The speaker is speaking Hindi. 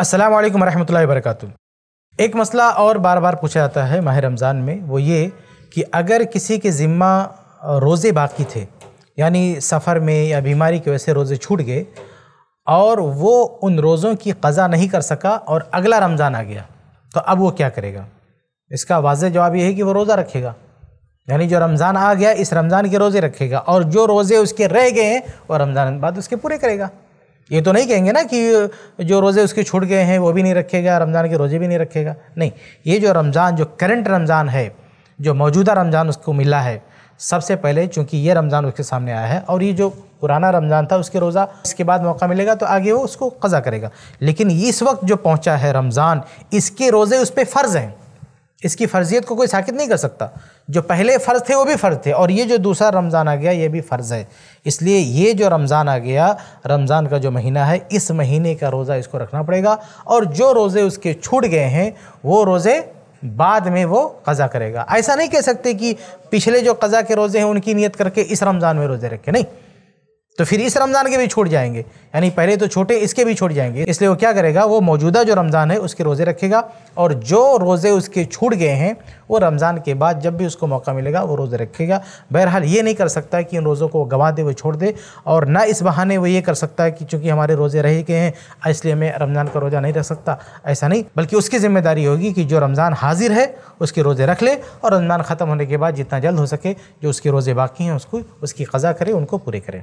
अस्सलाम वालेकुम रहमतुल्लाहि एक मसला और बार बार पूछा जाता है माह रमज़ान में वो ये कि अगर किसी के ज़िम्मा रोज़े बाकी थे यानी सफ़र में या बीमारी की वजह से रोज़े छूट गए और वो उन रोज़ों की कज़ा नहीं कर सका और अगला रमज़ान आ गया तो अब वो क्या करेगा इसका वाज जवाब ये है कि वो रोज़ा रखेगा यानी जो रमज़ान आ गया इस रमज़ान के रोज़े रखेगा और जो रोज़े उसके रह गए हैं वो रमज़ान बाद उसके पूरे करेगा ये तो नहीं कहेंगे ना कि जो रोज़े उसके छूट गए हैं वो भी नहीं रखेगा रमज़ान के रोज़े भी नहीं रखेगा नहीं ये जो रमज़ान जो करंट रमज़ान है जो मौजूदा रमज़ान उसको मिला है सबसे पहले चूंकि ये रमज़ान उसके सामने आया है और ये जो पुराना रमज़ान था उसके रोज़ा इसके बाद मौका मिलेगा तो आगे वो उसको कज़ा करेगा लेकिन इस वक्त जो पहुँचा है रमज़ान इसके रोज़े उस पर फ़र्ज़ हैं इसकी फ़र्जियत को कोई साकित नहीं कर सकता जो पहले फ़र्ज़ थे वो भी फ़र्ज़ थे और ये जो दूसरा रमज़ान आ गया ये भी फ़र्ज़ है इसलिए ये जो रमज़ान आ गया रमज़ान का जो महीना है इस महीने का रोज़ा इसको रखना पड़ेगा और जो रोज़े उसके छूट गए हैं वो रोज़े बाद में वो कज़ा करेगा ऐसा नहीं कह सकते कि पिछले जो कज़ा के रोज़े हैं उनकी नीयत करके इस रमज़ान में रोज़े रखे नहीं तो फिर इस रमज़ान के भी छूट जाएंगे यानी पहले तो छोटे इसके भी छूट जाएंगे इसलिए वो क्या करेगा वो मौजूदा जो रमज़ान है उसके रोज़े रखेगा और जो रोज़े उसके छूट गए हैं वो रमज़ान के बाद जब भी उसको मौका मिलेगा वो रोज़े रखेगा बहरहाल ये नहीं कर सकता कि उन रोज़ों को गंवा दे वो छोड़ दे और ना इस बहाने वो ये कर सकता है कि चूँकि हमारे रोज़े रह गए हैं इसलिए मैं रमज़ान का रोज़ा नहीं रख सकता ऐसा नहीं बल्कि उसकी ज़िम्मेदारी होगी कि जो रमज़ान हाजिर है उसके रोज़े रख ले और रमज़ान ख़त्म होने के बाद जितना जल्द हो सके जो उसके रोज़े बाकी हैं उसको उसकी कज़ा करें उनको पूरे करें